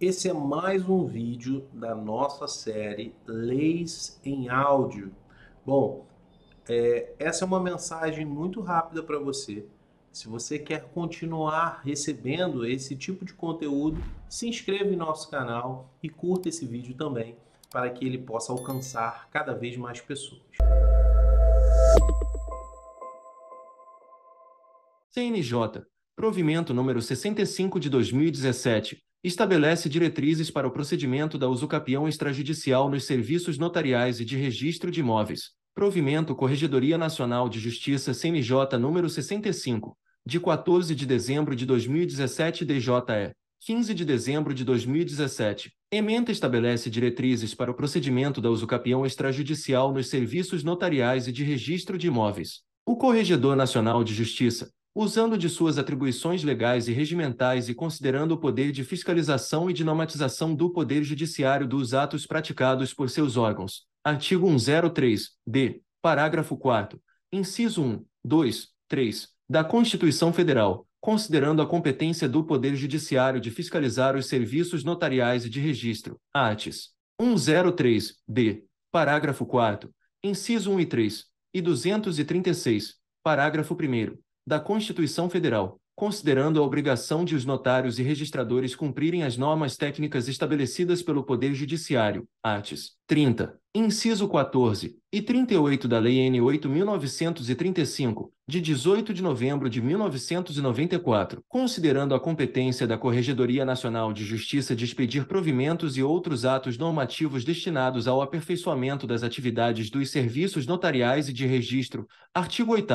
Esse é mais um vídeo da nossa série Leis em Áudio. Bom, é, essa é uma mensagem muito rápida para você. Se você quer continuar recebendo esse tipo de conteúdo, se inscreva em nosso canal e curta esse vídeo também para que ele possa alcançar cada vez mais pessoas. CNJ, provimento número 65 de 2017, estabelece diretrizes para o procedimento da usucapião extrajudicial nos serviços notariais e de registro de imóveis. Provimento Corregedoria Nacional de Justiça CNJ número 65, de 14 de dezembro de 2017 DJE. 15 de dezembro de 2017. Emenda estabelece diretrizes para o procedimento da usucapião extrajudicial nos serviços notariais e de registro de imóveis. O Corregedor Nacional de Justiça, usando de suas atribuições legais e regimentais e considerando o poder de fiscalização e dinamatização do poder judiciário dos atos praticados por seus órgãos. Artigo 103, d, parágrafo 4, inciso 1, 2, 3 da Constituição Federal, considerando a competência do poder judiciário de fiscalizar os serviços notariais e de registro. Artes 103, d, parágrafo 4, inciso 1 e 3 e 236, parágrafo 1 da Constituição Federal, considerando a obrigação de os notários e registradores cumprirem as normas técnicas estabelecidas pelo Poder Judiciário, artes 30, inciso 14 e 38 da Lei N 8.935, de 18 de novembro de 1994, considerando a competência da Corregedoria Nacional de Justiça de expedir provimentos e outros atos normativos destinados ao aperfeiçoamento das atividades dos serviços notariais e de registro, artigo 8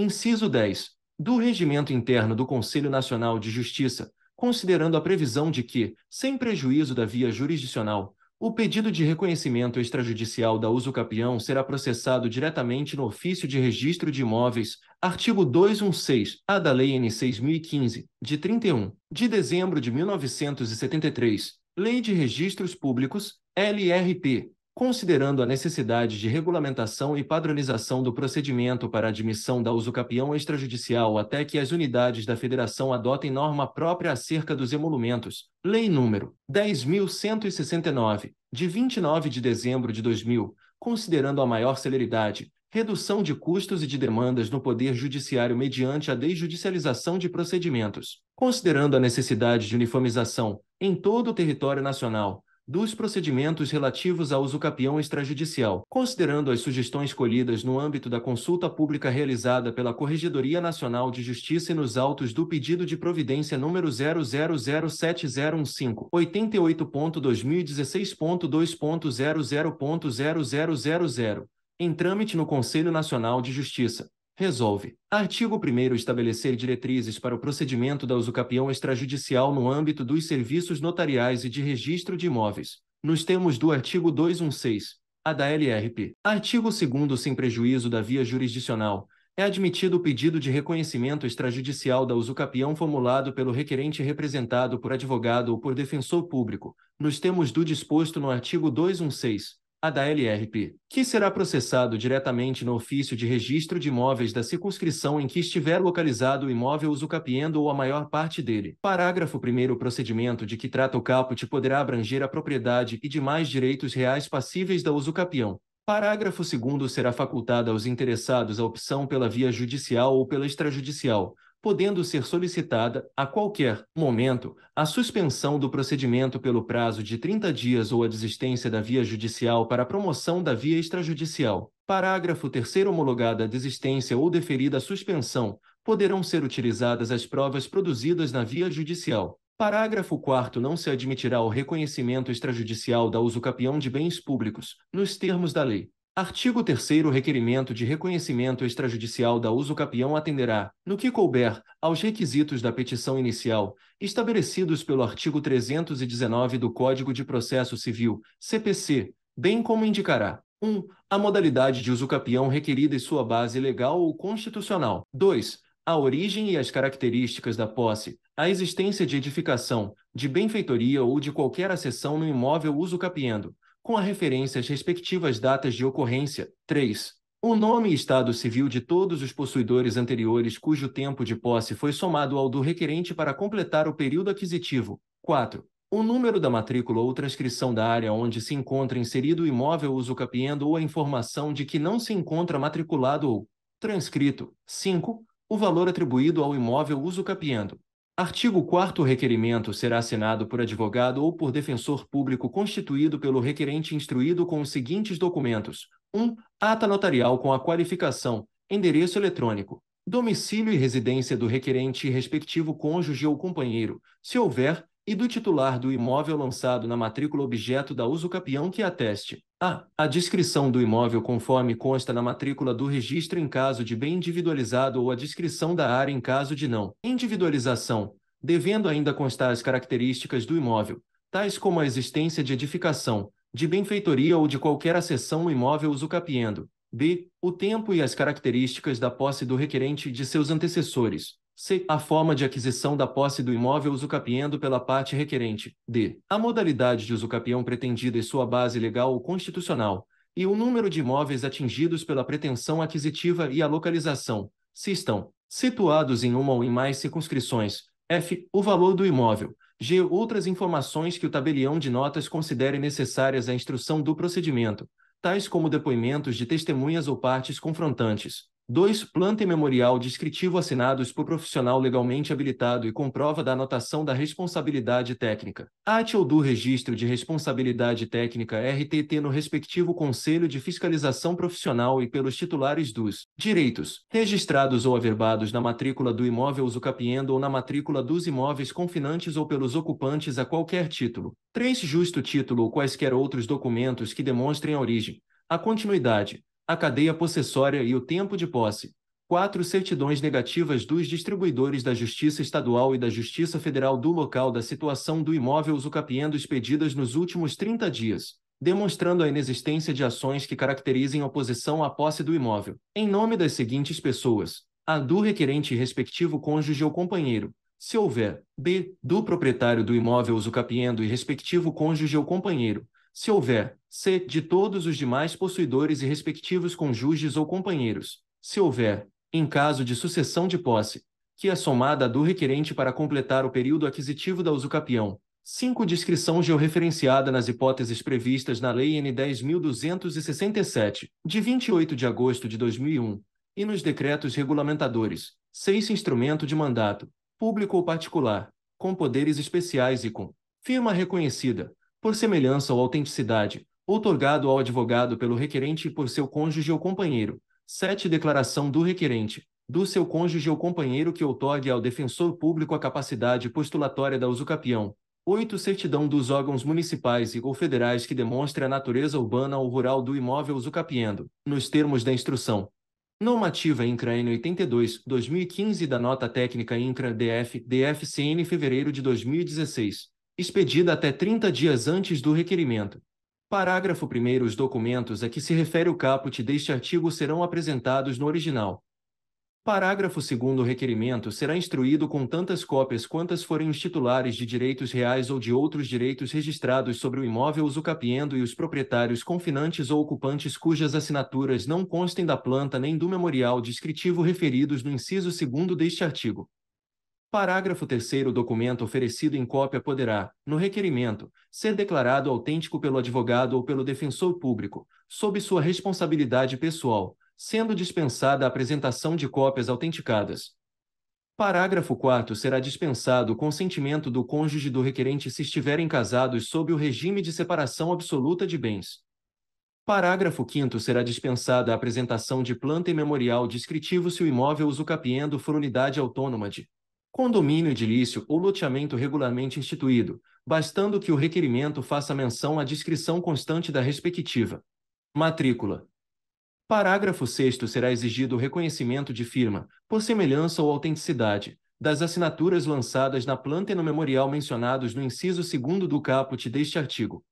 Inciso 10. Do regimento interno do Conselho Nacional de Justiça, considerando a previsão de que, sem prejuízo da via jurisdicional, o pedido de reconhecimento extrajudicial da uso capião será processado diretamente no ofício de registro de imóveis, artigo 216-A da Lei N 6015, de 31 de dezembro de 1973, Lei de Registros Públicos, LRP, considerando a necessidade de regulamentação e padronização do procedimento para admissão da usucapião extrajudicial até que as unidades da federação adotem norma própria acerca dos emolumentos. Lei número 10169, de 29 de dezembro de 2000, considerando a maior celeridade, redução de custos e de demandas no poder judiciário mediante a desjudicialização de procedimentos. Considerando a necessidade de uniformização em todo o território nacional, dos procedimentos relativos ao usucapião extrajudicial, considerando as sugestões colhidas no âmbito da consulta pública realizada pela Corregedoria Nacional de Justiça e nos autos do pedido de providência número 00070158. 88.2016.2.00.0000, em trâmite no Conselho Nacional de Justiça. Resolve. Artigo 1 estabelecer diretrizes para o procedimento da usucapião extrajudicial no âmbito dos serviços notariais e de registro de imóveis, nos termos do artigo 216, a da LRP. Artigo 2 sem prejuízo da via jurisdicional, é admitido o pedido de reconhecimento extrajudicial da usucapião formulado pelo requerente representado por advogado ou por defensor público, nos termos do disposto no artigo 216, a da LRP, que será processado diretamente no ofício de registro de imóveis da circunscrição em que estiver localizado o imóvel usucapiendo ou a maior parte dele. Parágrafo 1 O procedimento de que trata o caput poderá abranger a propriedade e demais direitos reais passíveis da usucapião. Parágrafo 2 Será facultada aos interessados a opção pela via judicial ou pela extrajudicial, podendo ser solicitada a qualquer momento a suspensão do procedimento pelo prazo de 30 dias ou a desistência da via judicial para a promoção da via extrajudicial. Parágrafo 3 homologada a desistência ou deferida a suspensão, poderão ser utilizadas as provas produzidas na via judicial. Parágrafo 4 Não se admitirá o reconhecimento extrajudicial da usucapião de bens públicos, nos termos da lei. Artigo 3 requerimento de reconhecimento extrajudicial da uso capião atenderá, no que couber, aos requisitos da petição inicial, estabelecidos pelo artigo 319 do Código de Processo Civil, CPC, bem como indicará 1. a modalidade de uso capião requerida e sua base legal ou constitucional. 2. A origem e as características da posse, a existência de edificação, de benfeitoria ou de qualquer acessão no imóvel uso capiendo com a referência às respectivas datas de ocorrência. 3. O nome e estado civil de todos os possuidores anteriores cujo tempo de posse foi somado ao do requerente para completar o período aquisitivo. 4. O número da matrícula ou transcrição da área onde se encontra inserido o imóvel uso capiendo ou a informação de que não se encontra matriculado ou transcrito. 5. O valor atribuído ao imóvel uso capiendo. Artigo 4 requerimento será assinado por advogado ou por defensor público constituído pelo requerente instruído com os seguintes documentos: 1. Um, ata notarial com a qualificação, endereço eletrônico, domicílio e residência do requerente e respectivo cônjuge ou companheiro, se houver, e do titular do imóvel lançado na matrícula objeto da uso capião que ateste a. a descrição do imóvel conforme consta na matrícula do registro em caso de bem individualizado ou a descrição da área em caso de não individualização, devendo ainda constar as características do imóvel, tais como a existência de edificação, de benfeitoria ou de qualquer acessão no imóvel usucapiendo. B. O tempo e as características da posse do requerente e de seus antecessores. C. A forma de aquisição da posse do imóvel usucapiendo pela parte requerente. D. A modalidade de usucapião pretendida e sua base legal ou constitucional. E o número de imóveis atingidos pela pretensão aquisitiva e a localização, se estão situados em uma ou em mais circunscrições. F. O valor do imóvel. G. Outras informações que o tabelião de notas considere necessárias à instrução do procedimento, tais como depoimentos de testemunhas ou partes confrontantes. Dois, planta e memorial descritivo assinados por profissional legalmente habilitado e com prova da anotação da responsabilidade técnica. Ate ou do Registro de Responsabilidade Técnica RTT no respectivo Conselho de Fiscalização Profissional e pelos titulares dos direitos registrados ou averbados na matrícula do imóvel usucapiendo ou na matrícula dos imóveis confinantes ou pelos ocupantes a qualquer título. Três, Justo título ou quaisquer outros documentos que demonstrem a origem, a continuidade, a cadeia possessória e o tempo de posse. quatro Certidões negativas dos distribuidores da Justiça Estadual e da Justiça Federal do local da situação do imóvel usucapiendo expedidas nos últimos 30 dias, demonstrando a inexistência de ações que caracterizem oposição à posse do imóvel. Em nome das seguintes pessoas: a do requerente e respectivo cônjuge ou companheiro, se houver, b. do proprietário do imóvel usucapiendo e respectivo cônjuge ou companheiro, se houver, c. de todos os demais possuidores e respectivos conjuges ou companheiros, se houver, em caso de sucessão de posse, que é somada do requerente para completar o período aquisitivo da usucapião. 5. Descrição georreferenciada nas hipóteses previstas na Lei N 10.267, de 28 de agosto de 2001, e nos decretos regulamentadores. 6. Instrumento de mandato, público ou particular, com poderes especiais e com firma reconhecida, por semelhança ou autenticidade, outorgado ao advogado pelo requerente por seu cônjuge ou companheiro. 7. Declaração do requerente, do seu cônjuge ou companheiro que outorgue ao defensor público a capacidade postulatória da usucapião. 8. Certidão dos órgãos municipais e ou federais que demonstre a natureza urbana ou rural do imóvel usucapiendo, nos termos da instrução. Normativa INCRA N82, 2015 da Nota Técnica INCRA DF, DFCN fevereiro de 2016. Expedida até 30 dias antes do requerimento. Parágrafo 1. Os documentos a que se refere o caput deste artigo serão apresentados no original. Parágrafo 2. O requerimento será instruído com tantas cópias quantas forem os titulares de direitos reais ou de outros direitos registrados sobre o imóvel usucapiendo e os proprietários confinantes ou ocupantes cujas assinaturas não constem da planta nem do memorial descritivo referidos no inciso 2 deste artigo. Parágrafo 3 O documento oferecido em cópia poderá, no requerimento, ser declarado autêntico pelo advogado ou pelo defensor público, sob sua responsabilidade pessoal, sendo dispensada a apresentação de cópias autenticadas. Parágrafo 4 Será dispensado o consentimento do cônjuge do requerente se estiverem casados sob o regime de separação absoluta de bens. Parágrafo 5 Será dispensada a apresentação de planta e memorial descritivo se o imóvel usucapiendo for unidade autônoma de condomínio edilício ou loteamento regularmente instituído, bastando que o requerimento faça menção à descrição constante da respectiva matrícula. Parágrafo 6 será exigido o reconhecimento de firma, por semelhança ou autenticidade, das assinaturas lançadas na planta e no memorial mencionados no inciso 2 do caput deste artigo.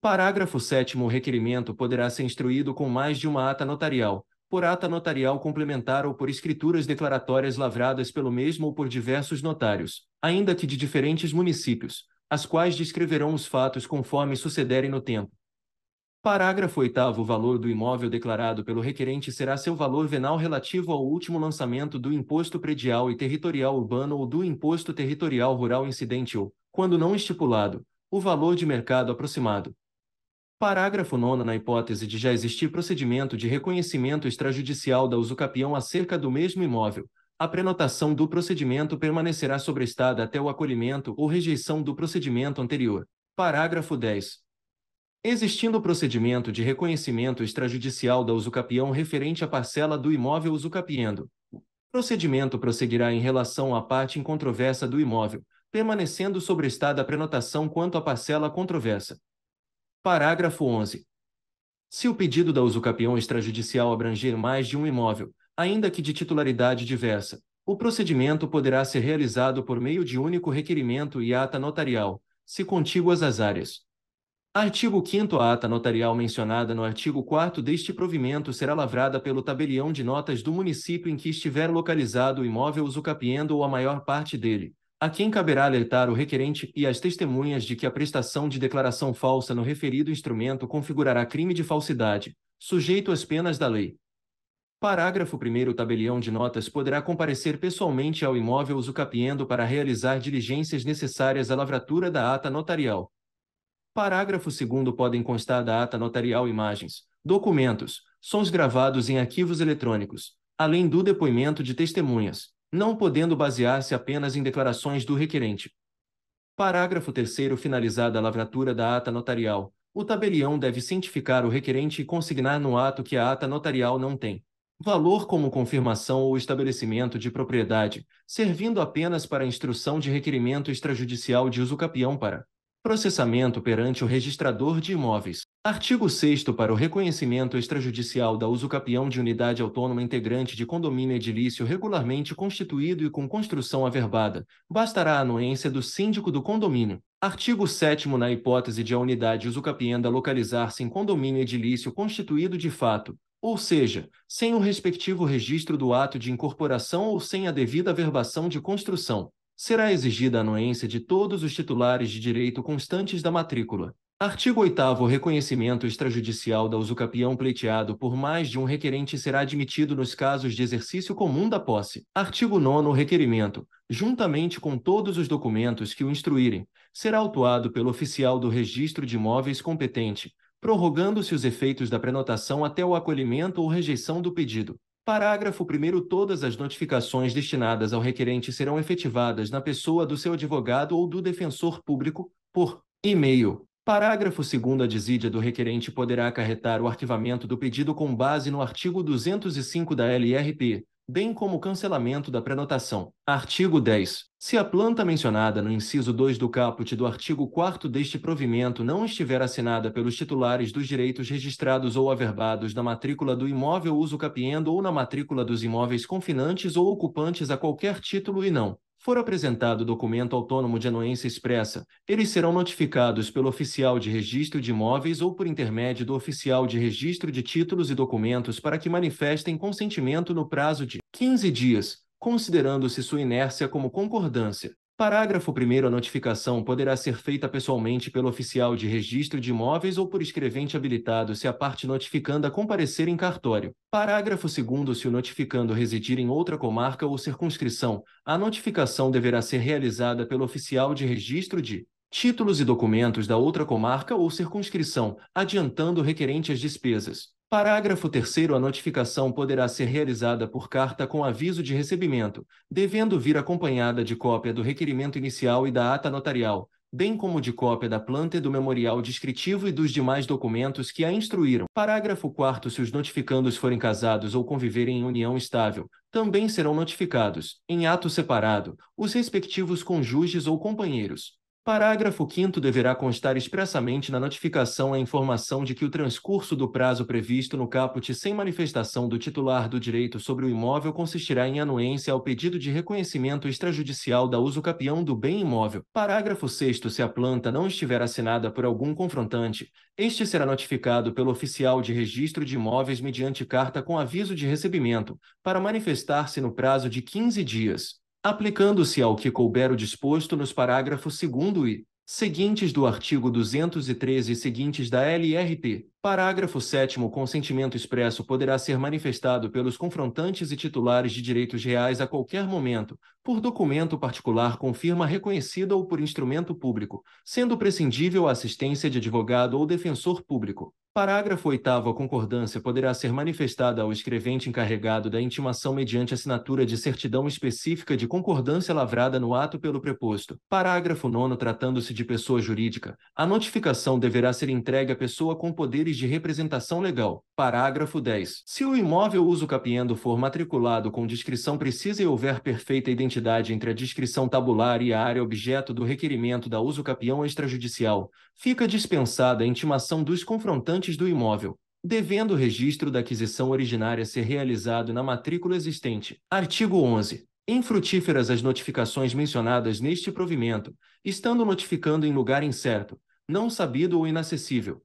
Parágrafo 7 O requerimento poderá ser instruído com mais de uma ata notarial, por ata notarial complementar ou por escrituras declaratórias lavradas pelo mesmo ou por diversos notários, ainda que de diferentes municípios, as quais descreverão os fatos conforme sucederem no tempo. Parágrafo 8 O valor do imóvel declarado pelo requerente será seu valor venal relativo ao último lançamento do imposto predial e territorial urbano ou do imposto territorial rural incidente ou, quando não estipulado, o valor de mercado aproximado, Parágrafo 9 Na hipótese de já existir procedimento de reconhecimento extrajudicial da usucapião acerca do mesmo imóvel, a prenotação do procedimento permanecerá sobrestada até o acolhimento ou rejeição do procedimento anterior. Parágrafo 10. Existindo o procedimento de reconhecimento extrajudicial da usucapião referente à parcela do imóvel usucapiendo, o procedimento prosseguirá em relação à parte incontroversa do imóvel, permanecendo sobrestada a prenotação quanto à parcela controversa. Parágrafo 11. Se o pedido da usucapião extrajudicial abranger mais de um imóvel, ainda que de titularidade diversa, o procedimento poderá ser realizado por meio de único requerimento e ata notarial, se contíguas às áreas. Artigo 5 A ata notarial mencionada no artigo 4 deste provimento será lavrada pelo tabelião de notas do município em que estiver localizado o imóvel usucapiendo ou a maior parte dele, a quem caberá alertar o requerente e as testemunhas de que a prestação de declaração falsa no referido instrumento configurará crime de falsidade, sujeito às penas da lei. Parágrafo 1 O tabelião de notas poderá comparecer pessoalmente ao imóvel usucapiendo para realizar diligências necessárias à lavratura da ata notarial. Parágrafo 2 Podem constar da ata notarial imagens, documentos, sons gravados em arquivos eletrônicos, além do depoimento de testemunhas, não podendo basear-se apenas em declarações do requerente. Parágrafo 3 Finalizada a lavratura da ata notarial, o tabelião deve cientificar o requerente e consignar no ato que a ata notarial não tem valor como confirmação ou estabelecimento de propriedade, servindo apenas para instrução de requerimento extrajudicial de uso capião para processamento perante o registrador de imóveis. Artigo 6 para o reconhecimento extrajudicial da usucapião de unidade autônoma integrante de condomínio edilício regularmente constituído e com construção averbada, bastará a anuência do síndico do condomínio. Artigo 7 na hipótese de a unidade usucapienda localizar-se em condomínio edilício constituído de fato, ou seja, sem o respectivo registro do ato de incorporação ou sem a devida averbação de construção, será exigida a anuência de todos os titulares de direito constantes da matrícula. Artigo 8 Reconhecimento extrajudicial da usucapião pleiteado por mais de um requerente será admitido nos casos de exercício comum da posse. Artigo 9 Requerimento, juntamente com todos os documentos que o instruírem, será autuado pelo oficial do registro de imóveis competente, prorrogando-se os efeitos da prenotação até o acolhimento ou rejeição do pedido. Parágrafo 1 Todas as notificações destinadas ao requerente serão efetivadas na pessoa do seu advogado ou do defensor público, por e-mail, Parágrafo 2 A desídia do requerente poderá acarretar o arquivamento do pedido com base no artigo 205 da LRP, bem como o cancelamento da prenotação. Artigo 10. Se a planta mencionada no inciso 2 do caput do artigo 4 deste provimento não estiver assinada pelos titulares dos direitos registrados ou averbados na matrícula do imóvel uso capiendo ou na matrícula dos imóveis confinantes ou ocupantes a qualquer título e não For apresentado o documento autônomo de anuência expressa, eles serão notificados pelo oficial de registro de imóveis ou por intermédio do oficial de registro de títulos e documentos para que manifestem consentimento no prazo de 15 dias, considerando-se sua inércia como concordância. Parágrafo 1. A notificação poderá ser feita pessoalmente pelo oficial de registro de imóveis ou por escrevente habilitado se a parte notificanda comparecer em cartório. Parágrafo 2. Se o notificando residir em outra comarca ou circunscrição, a notificação deverá ser realizada pelo oficial de registro de títulos e documentos da outra comarca ou circunscrição, adiantando o requerente as despesas. Parágrafo 3 A notificação poderá ser realizada por carta com aviso de recebimento, devendo vir acompanhada de cópia do requerimento inicial e da ata notarial, bem como de cópia da planta e do memorial descritivo e dos demais documentos que a instruíram. Parágrafo 4 Se os notificandos forem casados ou conviverem em união estável, também serão notificados, em ato separado, os respectivos conjuges ou companheiros, Parágrafo 5 deverá constar expressamente na notificação a informação de que o transcurso do prazo previsto no caput sem manifestação do titular do direito sobre o imóvel consistirá em anuência ao pedido de reconhecimento extrajudicial da uso capião do bem imóvel. Parágrafo 6 se a planta não estiver assinada por algum confrontante, este será notificado pelo oficial de registro de imóveis mediante carta com aviso de recebimento, para manifestar-se no prazo de 15 dias aplicando-se ao que couber o disposto nos parágrafos 2 e seguintes do artigo 213 e seguintes da LRT, Parágrafo 7. O consentimento expresso poderá ser manifestado pelos confrontantes e titulares de direitos reais a qualquer momento, por documento particular com firma reconhecida ou por instrumento público, sendo prescindível a assistência de advogado ou defensor público. Parágrafo 8. A concordância poderá ser manifestada ao escrevente encarregado da intimação mediante assinatura de certidão específica de concordância lavrada no ato pelo preposto. Parágrafo 9. Tratando-se de pessoa jurídica, a notificação deverá ser entregue à pessoa com poderes de representação legal. Parágrafo 10. Se o imóvel uso capiendo for matriculado com descrição precisa e houver perfeita identidade entre a descrição tabular e a área objeto do requerimento da uso capião extrajudicial, fica dispensada a intimação dos confrontantes do imóvel devendo o registro da aquisição originária ser realizado na matrícula existente. Artigo 11. Infrutíferas as notificações mencionadas neste provimento, estando notificando em lugar incerto, não sabido ou inacessível,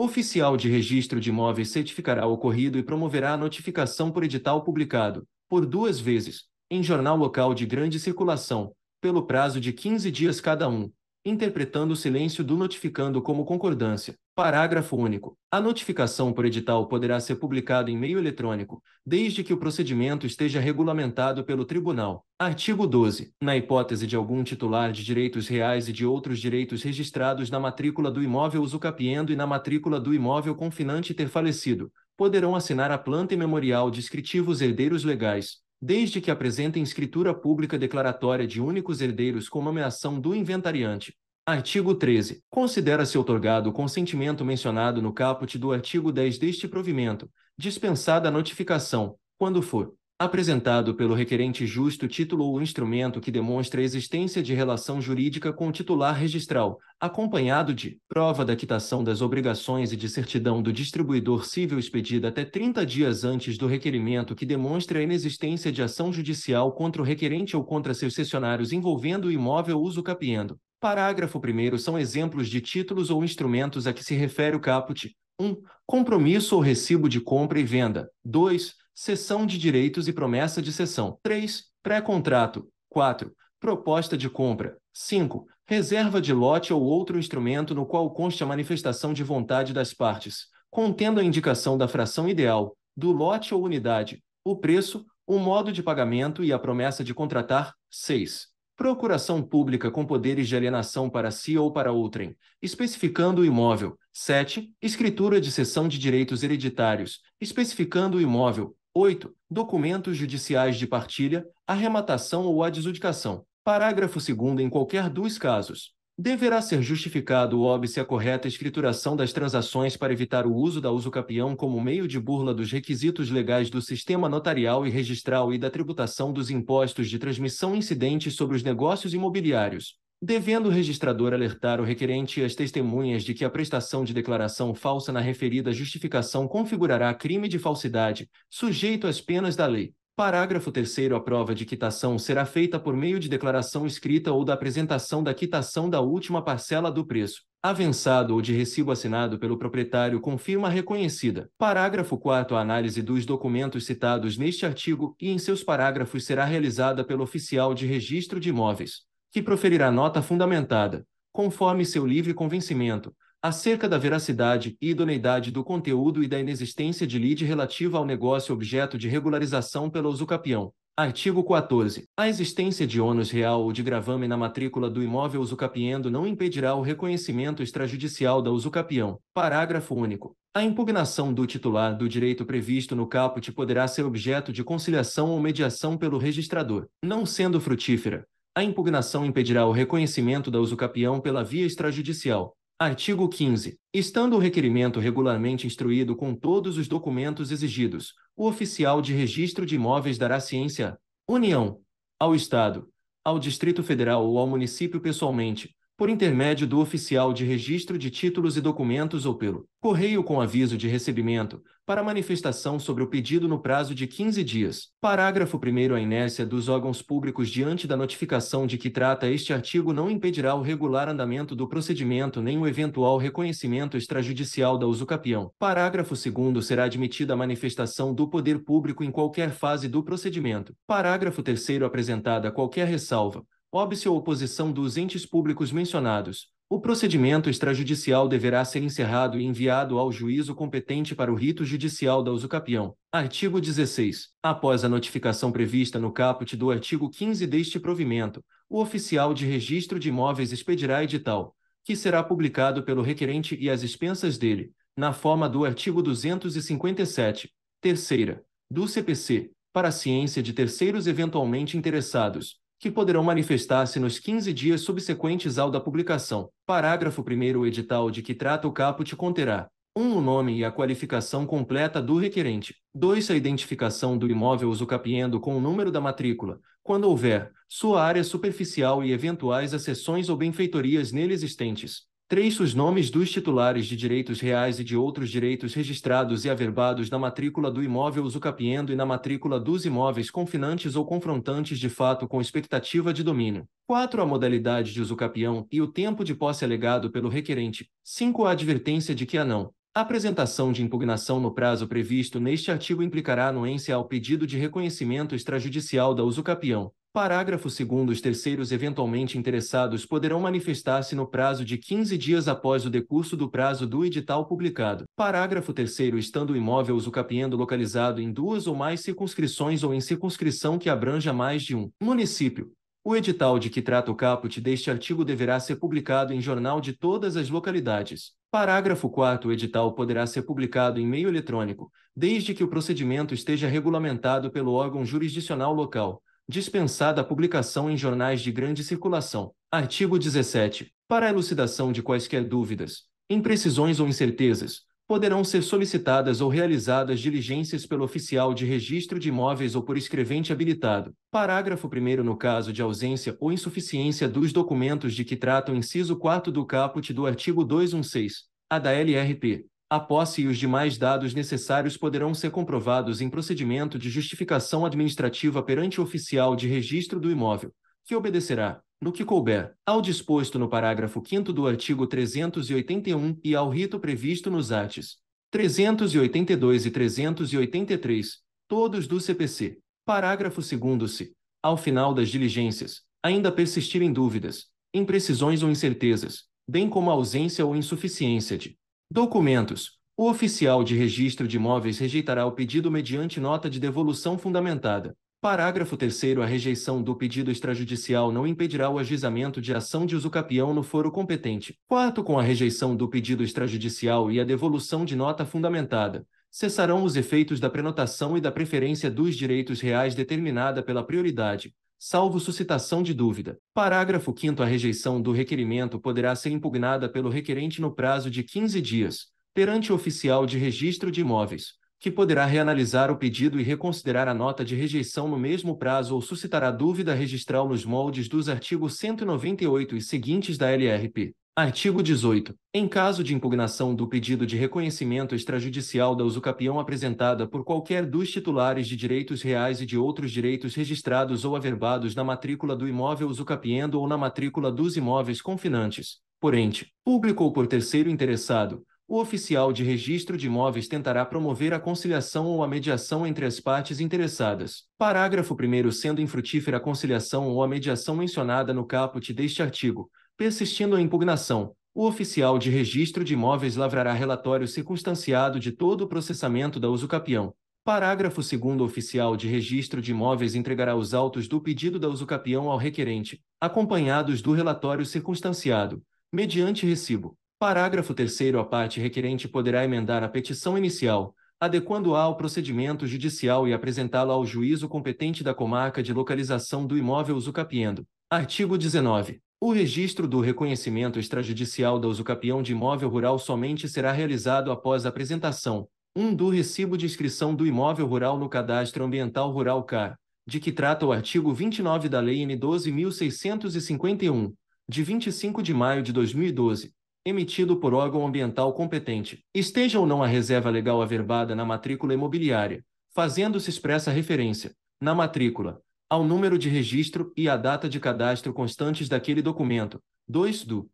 o oficial de registro de imóveis certificará o ocorrido e promoverá a notificação por edital publicado, por duas vezes, em jornal local de grande circulação, pelo prazo de 15 dias cada um, interpretando o silêncio do notificando como concordância. Parágrafo único. A notificação por edital poderá ser publicada em meio eletrônico, desde que o procedimento esteja regulamentado pelo Tribunal. Artigo 12. Na hipótese de algum titular de direitos reais e de outros direitos registrados na matrícula do imóvel usucapiendo e na matrícula do imóvel confinante ter falecido, poderão assinar a planta e memorial descritivos herdeiros legais, desde que apresentem escritura pública declaratória de únicos herdeiros com nomeação do inventariante. Artigo 13. Considera-se otorgado o consentimento mencionado no caput do artigo 10 deste provimento, dispensada a notificação, quando for apresentado pelo requerente justo título ou instrumento que demonstra a existência de relação jurídica com o titular registral, acompanhado de prova da quitação das obrigações e de certidão do distribuidor civil expedida até 30 dias antes do requerimento que demonstra a inexistência de ação judicial contra o requerente ou contra seus cessionários envolvendo o imóvel uso capiendo. Parágrafo 1 são exemplos de títulos ou instrumentos a que se refere o caput. 1. Um, compromisso ou recibo de compra e venda. 2 Sessão de direitos e promessa de sessão. 3. Pré-contrato. 4. Proposta de compra. 5. Reserva de lote ou outro instrumento no qual conste a manifestação de vontade das partes, contendo a indicação da fração ideal, do lote ou unidade, o preço, o modo de pagamento e a promessa de contratar. 6. Procuração pública com poderes de alienação para si ou para outrem, especificando o imóvel. 7. Escritura de cessão de direitos hereditários, especificando o imóvel, 8. Documentos judiciais de partilha, arrematação ou adjudicação. Parágrafo 2 Em qualquer dos casos, deverá ser justificado o óbice a correta escrituração das transações para evitar o uso da usucapião como meio de burla dos requisitos legais do sistema notarial e registral e da tributação dos impostos de transmissão incidentes sobre os negócios imobiliários devendo o registrador alertar o requerente e as testemunhas de que a prestação de declaração falsa na referida justificação configurará crime de falsidade, sujeito às penas da lei. Parágrafo 3 A prova de quitação será feita por meio de declaração escrita ou da apresentação da quitação da última parcela do preço, avançado ou de recibo assinado pelo proprietário com firma reconhecida. Parágrafo 4 A análise dos documentos citados neste artigo e em seus parágrafos será realizada pelo oficial de registro de imóveis que proferirá nota fundamentada, conforme seu livre convencimento, acerca da veracidade e idoneidade do conteúdo e da inexistência de lide relativa ao negócio objeto de regularização pelo usucapião. Artigo 14. A existência de ônus real ou de gravame na matrícula do imóvel usucapiendo não impedirá o reconhecimento extrajudicial da usucapião. Parágrafo único. A impugnação do titular do direito previsto no caput poderá ser objeto de conciliação ou mediação pelo registrador, não sendo frutífera a impugnação impedirá o reconhecimento da usucapião pela via extrajudicial. Artigo 15. Estando o requerimento regularmente instruído com todos os documentos exigidos, o oficial de registro de imóveis dará ciência União, ao Estado, ao Distrito Federal ou ao município pessoalmente, por intermédio do oficial de registro de títulos e documentos ou pelo correio com aviso de recebimento, para manifestação sobre o pedido no prazo de 15 dias. Parágrafo 1. A inércia dos órgãos públicos diante da notificação de que trata este artigo não impedirá o regular andamento do procedimento nem o eventual reconhecimento extrajudicial da usucapião. Parágrafo 2. Será admitida a manifestação do poder público em qualquer fase do procedimento. Parágrafo 3. Apresentada qualquer ressalva Houve-se a oposição dos entes públicos mencionados. O procedimento extrajudicial deverá ser encerrado e enviado ao juízo competente para o rito judicial da usucapião. Artigo 16. Após a notificação prevista no caput do artigo 15 deste provimento, o oficial de registro de imóveis expedirá edital, que será publicado pelo requerente e às expensas dele, na forma do artigo 257, terceira, do CPC, para a ciência de terceiros eventualmente interessados, que poderão manifestar-se nos 15 dias subsequentes ao da publicação. Parágrafo 1 O edital de que trata o caput conterá 1. Um, o nome e a qualificação completa do requerente. 2. A identificação do imóvel usucapiendo com o número da matrícula, quando houver, sua área superficial e eventuais acessões ou benfeitorias nele existentes. 3. Os nomes dos titulares de direitos reais e de outros direitos registrados e averbados na matrícula do imóvel usucapiendo e na matrícula dos imóveis confinantes ou confrontantes de fato com expectativa de domínio. 4. A modalidade de usucapião e o tempo de posse alegado pelo requerente. 5. A advertência de que a não a apresentação de impugnação no prazo previsto neste artigo implicará anuência ao pedido de reconhecimento extrajudicial da usucapião. Parágrafo 2 Os terceiros eventualmente interessados poderão manifestar-se no prazo de 15 dias após o decurso do prazo do edital publicado. Parágrafo 3 Estando o imóvel usucapiendo localizado em duas ou mais circunscrições ou em circunscrição que abranja mais de um município, o edital de que trata o caput deste artigo deverá ser publicado em jornal de todas as localidades. Parágrafo 4. O edital poderá ser publicado em meio eletrônico, desde que o procedimento esteja regulamentado pelo órgão jurisdicional local, dispensada a publicação em jornais de grande circulação. Artigo 17. Para a elucidação de quaisquer dúvidas, imprecisões ou incertezas, poderão ser solicitadas ou realizadas diligências pelo oficial de registro de imóveis ou por escrevente habilitado. Parágrafo 1 No caso de ausência ou insuficiência dos documentos de que trata o inciso 4 do caput do artigo 216, a da LRP, a posse e os demais dados necessários poderão ser comprovados em procedimento de justificação administrativa perante o oficial de registro do imóvel, que obedecerá, no que couber, ao disposto no parágrafo 5 do artigo 381 e ao rito previsto nos artes 382 e 383, todos do CPC. Parágrafo 2 se, ao final das diligências, ainda persistirem dúvidas, imprecisões ou incertezas, bem como a ausência ou insuficiência de Documentos. O oficial de registro de imóveis rejeitará o pedido mediante nota de devolução fundamentada. Parágrafo 3 A rejeição do pedido extrajudicial não impedirá o ajuizamento de ação de usucapião no foro competente. Quarto, com a rejeição do pedido extrajudicial e a devolução de nota fundamentada, cessarão os efeitos da prenotação e da preferência dos direitos reais determinada pela prioridade, salvo suscitação de dúvida. Parágrafo 5 A rejeição do requerimento poderá ser impugnada pelo requerente no prazo de 15 dias, perante o oficial de registro de imóveis, que poderá reanalisar o pedido e reconsiderar a nota de rejeição no mesmo prazo ou suscitará dúvida registral nos moldes dos artigos 198 e seguintes da LRP. Artigo 18. Em caso de impugnação do pedido de reconhecimento extrajudicial da usucapião apresentada por qualquer dos titulares de direitos reais e de outros direitos registrados ou averbados na matrícula do imóvel usucapiendo ou na matrícula dos imóveis confinantes, por ente, público ou por terceiro interessado, o oficial de registro de imóveis tentará promover a conciliação ou a mediação entre as partes interessadas. Parágrafo 1 Sendo infrutífera a conciliação ou a mediação mencionada no caput deste artigo, Persistindo a impugnação, o oficial de registro de imóveis lavrará relatório circunstanciado de todo o processamento da usucapião. Parágrafo 2 O oficial de registro de imóveis entregará os autos do pedido da usucapião ao requerente, acompanhados do relatório circunstanciado, mediante recibo. Parágrafo 3 A parte requerente poderá emendar a petição inicial, adequando-a ao procedimento judicial e apresentá-la ao juízo competente da comarca de localização do imóvel usucapiendo. Artigo 19. O registro do reconhecimento extrajudicial da usucapião de imóvel rural somente será realizado após a apresentação 1 um, do recibo de inscrição do imóvel rural no Cadastro Ambiental Rural CAR, de que trata o artigo 29 da Lei N 12651, de 25 de maio de 2012, emitido por órgão ambiental competente, esteja ou não a reserva legal averbada na matrícula imobiliária, fazendo-se expressa referência, na matrícula, ao número de registro e à data de cadastro constantes daquele documento. 2 do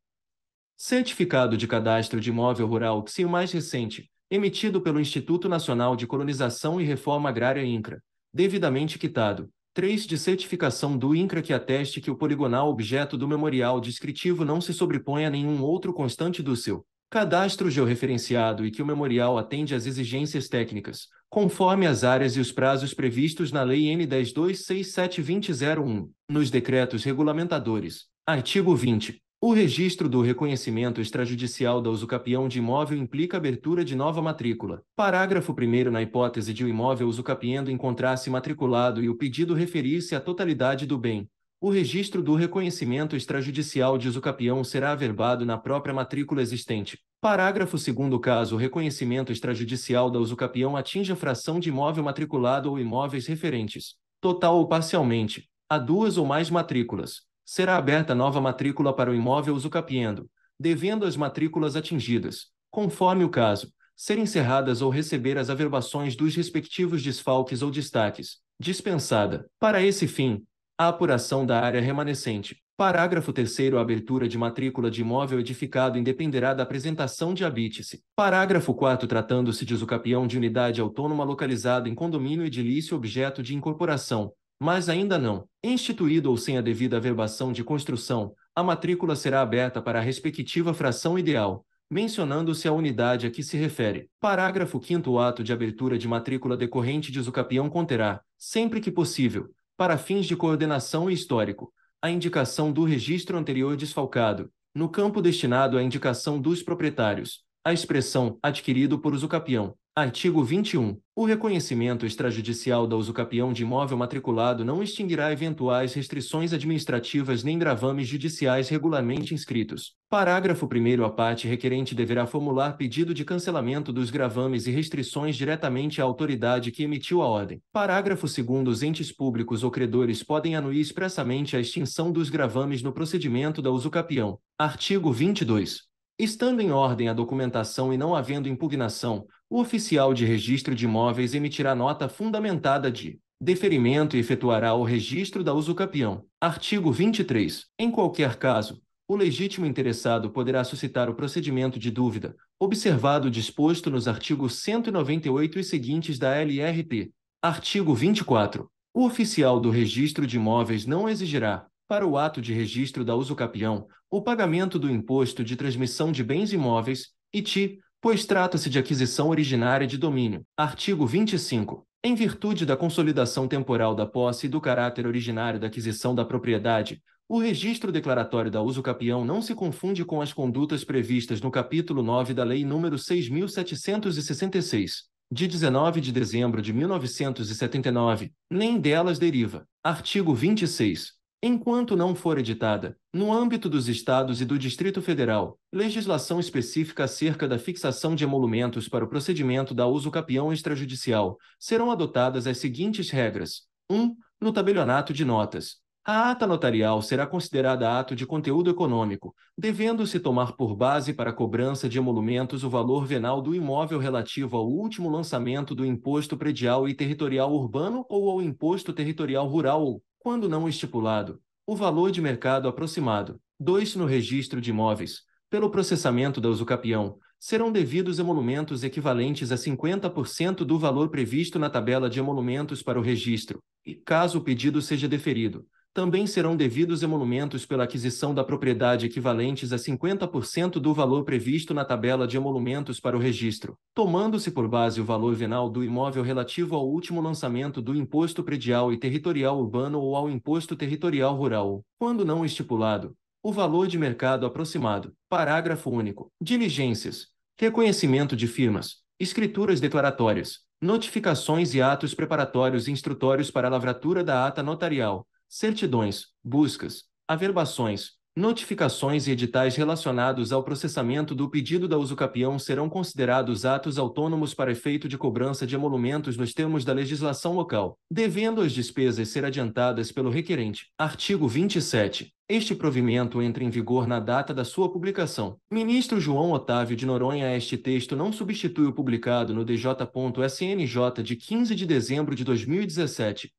Certificado de Cadastro de Imóvel Rural, se o mais recente, emitido pelo Instituto Nacional de Colonização e Reforma Agrária INCRA, devidamente quitado. 3 de certificação do INCRA que ateste que o poligonal objeto do memorial descritivo não se sobrepõe a nenhum outro constante do seu cadastro georreferenciado e que o memorial atende às exigências técnicas, conforme as áreas e os prazos previstos na Lei N 2001 nos decretos regulamentadores. Artigo 20. O registro do reconhecimento extrajudicial da usucapião de imóvel implica abertura de nova matrícula. Parágrafo 1 Na hipótese de o imóvel usucapiendo encontrar-se matriculado e o pedido referir-se à totalidade do bem, o registro do reconhecimento extrajudicial de usucapião será averbado na própria matrícula existente. Parágrafo 2 Caso o reconhecimento extrajudicial da usucapião atinja a fração de imóvel matriculado ou imóveis referentes, total ou parcialmente, a duas ou mais matrículas, será aberta nova matrícula para o imóvel usucapiendo, devendo as matrículas atingidas, conforme o caso, ser encerradas ou receber as averbações dos respectivos desfalques ou destaques, dispensada. Para esse fim, a apuração da área remanescente. Parágrafo 3 A abertura de matrícula de imóvel edificado independerá da apresentação de habite-se. Parágrafo 4 Tratando-se de usucapião de unidade autônoma localizada em condomínio edilício objeto de incorporação, mas ainda não instituído ou sem a devida averbação de construção, a matrícula será aberta para a respectiva fração ideal, mencionando-se a unidade a que se refere. Parágrafo 5 O ato de abertura de matrícula decorrente de usucapião conterá, sempre que possível, para fins de coordenação e histórico, a indicação do registro anterior desfalcado, no campo destinado à indicação dos proprietários, a expressão adquirido por usucapião Artigo 21. O reconhecimento extrajudicial da usucapião de imóvel matriculado não extinguirá eventuais restrições administrativas nem gravames judiciais regularmente inscritos. Parágrafo 1. A parte requerente deverá formular pedido de cancelamento dos gravames e restrições diretamente à autoridade que emitiu a ordem. Parágrafo 2. Os entes públicos ou credores podem anuir expressamente a extinção dos gravames no procedimento da usucapião. Artigo 22. Estando em ordem a documentação e não havendo impugnação, o oficial de registro de imóveis emitirá nota fundamentada de deferimento e efetuará o registro da usucapião. Artigo 23. Em qualquer caso, o legítimo interessado poderá suscitar o procedimento de dúvida, observado o disposto nos artigos 198 e seguintes da LRT. Artigo 24. O oficial do registro de imóveis não exigirá, para o ato de registro da usucapião, o pagamento do imposto de transmissão de bens imóveis, ITI, pois trata-se de aquisição originária de domínio. Artigo 25. Em virtude da consolidação temporal da posse e do caráter originário da aquisição da propriedade, o registro declaratório da usucapião não se confunde com as condutas previstas no capítulo 9 da Lei nº 6.766, de 19 de dezembro de 1979, nem delas deriva. Artigo 26 enquanto não for editada, no âmbito dos Estados e do Distrito Federal, legislação específica acerca da fixação de emolumentos para o procedimento da uso capião extrajudicial, serão adotadas as seguintes regras. 1. Um, no tabelionato de notas. A ata notarial será considerada ato de conteúdo econômico, devendo-se tomar por base para a cobrança de emolumentos o valor venal do imóvel relativo ao último lançamento do imposto predial e territorial urbano ou ao imposto territorial rural quando não estipulado, o valor de mercado aproximado, dois no registro de imóveis, pelo processamento da usucapião, serão devidos emolumentos equivalentes a 50% do valor previsto na tabela de emolumentos para o registro, e caso o pedido seja deferido, também serão devidos emolumentos pela aquisição da propriedade equivalentes a 50% do valor previsto na tabela de emolumentos para o registro, tomando-se por base o valor venal do imóvel relativo ao último lançamento do imposto predial e territorial urbano ou ao imposto territorial rural, quando não estipulado, o valor de mercado aproximado. Parágrafo único. Diligências, reconhecimento de firmas, escrituras declaratórias, notificações e atos preparatórios e instrutórios para a lavratura da ata notarial certidões, buscas, averbações, notificações e editais relacionados ao processamento do pedido da usucapião serão considerados atos autônomos para efeito de cobrança de emolumentos nos termos da legislação local, devendo as despesas ser adiantadas pelo requerente. Artigo 27. Este provimento entra em vigor na data da sua publicação. Ministro João Otávio de Noronha, este texto não substitui o publicado no dj.snj de 15 de dezembro de 2017.